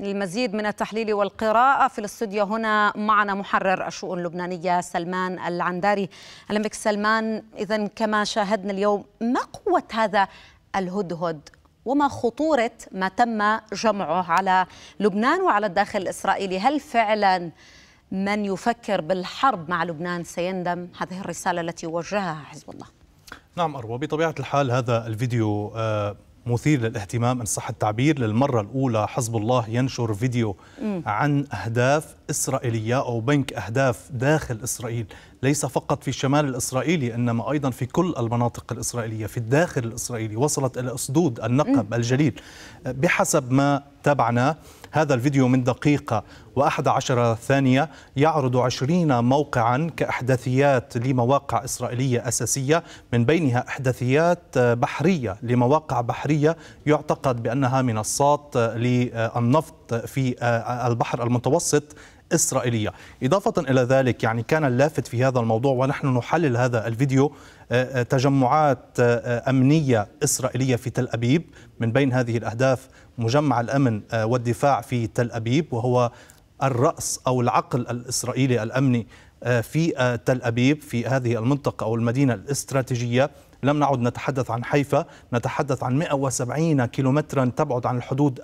للمزيد من التحليل والقراءة في الاستوديو هنا معنا محرر الشؤون اللبنانية سلمان العنداري أهلا بك سلمان إذا كما شاهدنا اليوم ما قوة هذا الهدهد وما خطورة ما تم جمعه على لبنان وعلى الداخل الإسرائيلي هل فعلا من يفكر بالحرب مع لبنان سيندم هذه الرسالة التي وجهها حزب الله نعم أروى بطبيعة الحال هذا الفيديو آه مثير للاهتمام ان صح التعبير للمره الاولى حزب الله ينشر فيديو عن اهداف اسرائيليه او بنك اهداف داخل اسرائيل ليس فقط في الشمال الإسرائيلي إنما أيضا في كل المناطق الإسرائيلية في الداخل الإسرائيلي وصلت إلى أسدود النقب الجليل بحسب ما تابعناه هذا الفيديو من دقيقة و11 ثانية يعرض 20 موقعا كأحداثيات لمواقع إسرائيلية أساسية من بينها أحداثيات بحرية لمواقع بحرية يعتقد بأنها منصات للنفط في البحر المتوسط إسرائيلية إضافة إلى ذلك يعني كان اللافت في هذا الموضوع ونحن نحلل هذا الفيديو آه، آه، تجمعات آه، أمنية إسرائيلية في تل أبيب من بين هذه الأهداف مجمع الأمن والدفاع في تل أبيب وهو الرأس أو العقل الإسرائيلي الأمني في تل أبيب في هذه المنطقة أو المدينة الاستراتيجية لم نعد نتحدث عن حيفا نتحدث عن 170 كيلومترا تبعد عن الحدود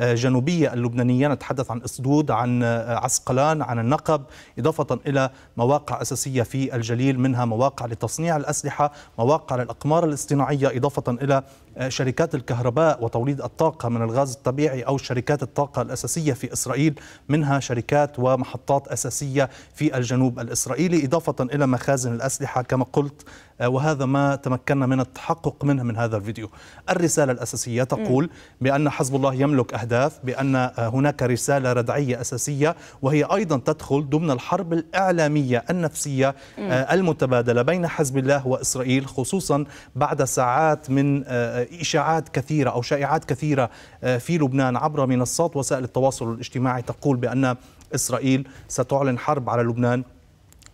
الجنوبية اللبنانية نتحدث عن أسدود عن عسقلان عن النقب إضافة إلى مواقع أساسية في الجليل منها مواقع لتصنيع الأسلحة مواقع للأقمار الاصطناعية إضافة إلى شركات الكهرباء وتوليد الطاقة من الغاز الطبيعي أو شركات الطاقة الأساسية في إسرائيل منها شركات ومحطات أساسية في الجنوب الإسرائيلي إضافة إلى مخازن الأسلحة كما قلت وهذا ما تمكنا من التحقق منها من هذا الفيديو الرسالة الأساسية تقول بأن حزب الله يملك أهداف بأن هناك رسالة ردعية أساسية وهي أيضا تدخل ضمن الحرب الإعلامية النفسية آه، المتبادلة بين حزب الله وإسرائيل خصوصا بعد ساعات من آه، إشاعات كثيرة أو شائعات كثيرة آه، في لبنان عبر منصات وسائل التواصل الاجتماعي تقول بأن إسرائيل ستعلن حرب على لبنان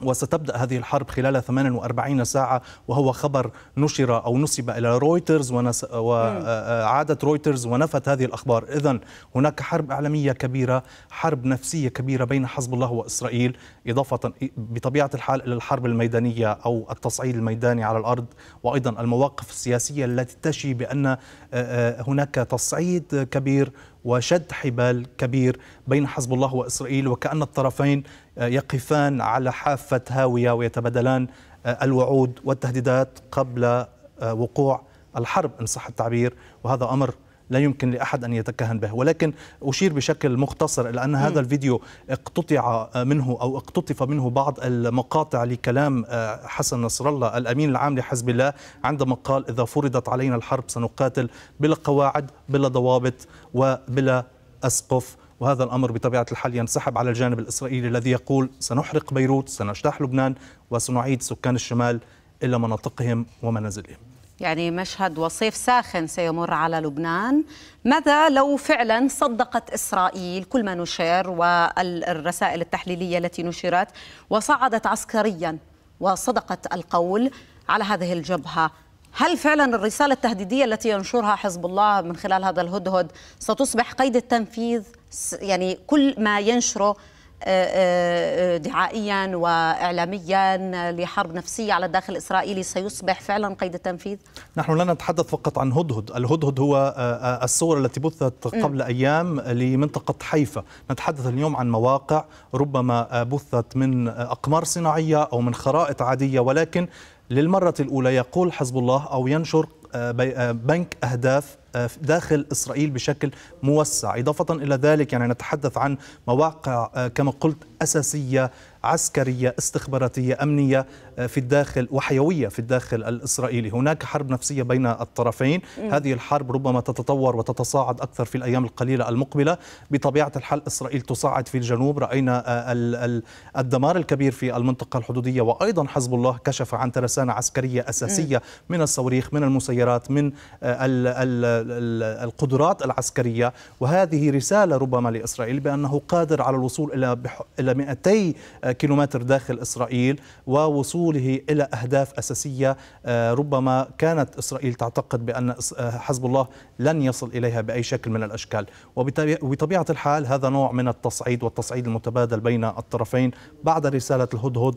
وستبدأ هذه الحرب خلال 48 ساعة وهو خبر نشر أو نسب إلى رويترز ونس... وعادت آه، رويترز ونفت هذه الأخبار إذا هناك حرب إعلامية كبيرة حرب نفسية كبيرة بين حزب الله وإسرائيل إضافة بطبيعة الحال إلى الحرب الميدانية أو التصعيد الميداني على الأرض وأيضا المواقف السياسية التي تشي بأن آه، آه، هناك تصعيد كبير وشد حبال كبير بين حزب الله وإسرائيل وكأن الطرفين آه، يقفان على حافة هاوية ويتبادلان آه، الوعود والتهديدات قبل آه، وقوع الحرب إن صح التعبير وهذا أمر لا يمكن لأحد أن يتكهن به ولكن أشير بشكل مختصر إلى أن هذا الفيديو اقتطع منه أو اقتطف منه بعض المقاطع لكلام آه، حسن نصر الله الأمين العام لحزب الله عندما قال إذا فرضت علينا الحرب سنقاتل بلا قواعد بلا ضوابط وبلا أسقف وهذا الامر بطبيعه الحال ينسحب على الجانب الاسرائيلي الذي يقول سنحرق بيروت، سنجتاح لبنان وسنعيد سكان الشمال الى مناطقهم ومنازلهم. يعني مشهد وصيف ساخن سيمر على لبنان ماذا لو فعلا صدقت إسرائيل كل ما نشر والرسائل التحليلية التي نشرت وصعدت عسكريا وصدقت القول على هذه الجبهة هل فعلا الرسالة التهديدية التي ينشرها حزب الله من خلال هذا الهدهد ستصبح قيد التنفيذ يعني كل ما ينشره آه، آه، دعائيا واعلاميا لحرب نفسيه على الداخل الاسرائيلي سيصبح فعلا قيد التنفيذ؟ نحن لا نتحدث فقط عن هدهد، الهدهد هو آه، الصور التي بثت قبل ايام لمنطقه حيفا، نتحدث اليوم عن مواقع ربما بثت من اقمار صناعيه او من خرائط عاديه ولكن للمره الاولى يقول حزب الله او ينشر آه، آه، بنك أهداف آه، داخل إسرائيل بشكل موسع إضافة إلى ذلك يعني نتحدث عن مواقع كما قلت أساسية عسكرية استخباراتية أمنية آه، في الداخل وحيوية في الداخل الإسرائيلي هناك حرب نفسية بين الطرفين م. هذه الحرب ربما تتطور وتتصاعد أكثر في الأيام القليلة المقبلة بطبيعة الحال إسرائيل تصاعد في الجنوب رأينا آه، الدمار الكبير في المنطقة الحدودية وأيضا حزب الله كشف عن ترسانة عسكرية أساسية م. من الصواريخ من المسيرات من آه، القدرات العسكرية وهذه رسالة ربما لإسرائيل بأنه قادر على الوصول إلى 200 كيلومتر داخل إسرائيل ووصوله إلى أهداف أساسية آه، ربما كانت إسرائيل تعتقد بأن آه، حزب الله لن يصل إليها بأي شكل من الأشكال وبطبيعة الحال هذا نوع من التصعيد والتصعيد المتبادل بين الطرفين بعد رسالة الهدهد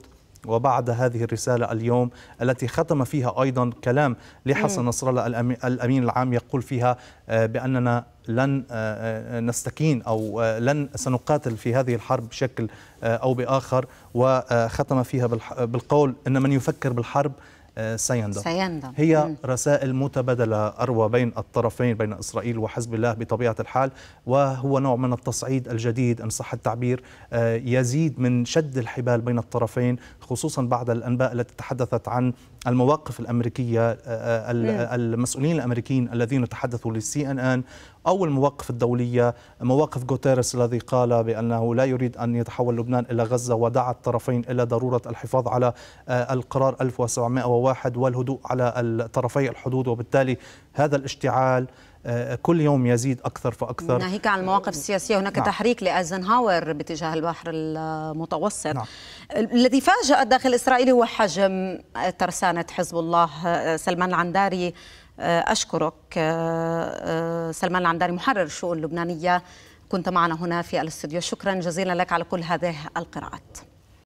وبعد هذه الرسالة اليوم التي ختم فيها أيضا كلام لحسن نصر الله الأمين العام يقول فيها آه، بأننا لن آه، آه، نستكين أو لن سنقاتل في هذه الحرب بشكل أو بآخر وختم فيها بالقول أن من يفكر بالحرب آه، سيندا هي م. رسائل متبادلة أروى بين الطرفين بين إسرائيل وحزب الله بطبيعة الحال وهو نوع من التصعيد الجديد إن صح التعبير آه، يزيد من شد الحبال بين الطرفين خصوصا بعد الأنباء التي تحدثت عن المواقف الأمريكية آه، آه، المسؤولين الأمريكيين الذين تحدثوا للسي أن أن أو المواقف الدولية مواقف غوتيرس الذي قال بأنه لا يريد أن يتحول لبنان إلى غزة ودعا الطرفين إلى ضرورة الحفاظ على آه، القرار 1701 والهدوء على طرفي الحدود وبالتالي هذا الاشتعال آه، كل يوم يزيد اكثر فاكثر ناهيك عن المواقف السياسيه هناك نعم. تحريك لايزنهاور باتجاه البحر المتوسط نعم. الذي فاجأ الداخل الاسرائيلي هو حجم ترسانه حزب الله آه، سلمان العنداري آه، اشكرك سلمان العنداري محرر الشؤون اللبنانيه كنت معنا هنا في الاستوديو شكرا جزيلا لك على كل هذه القراءات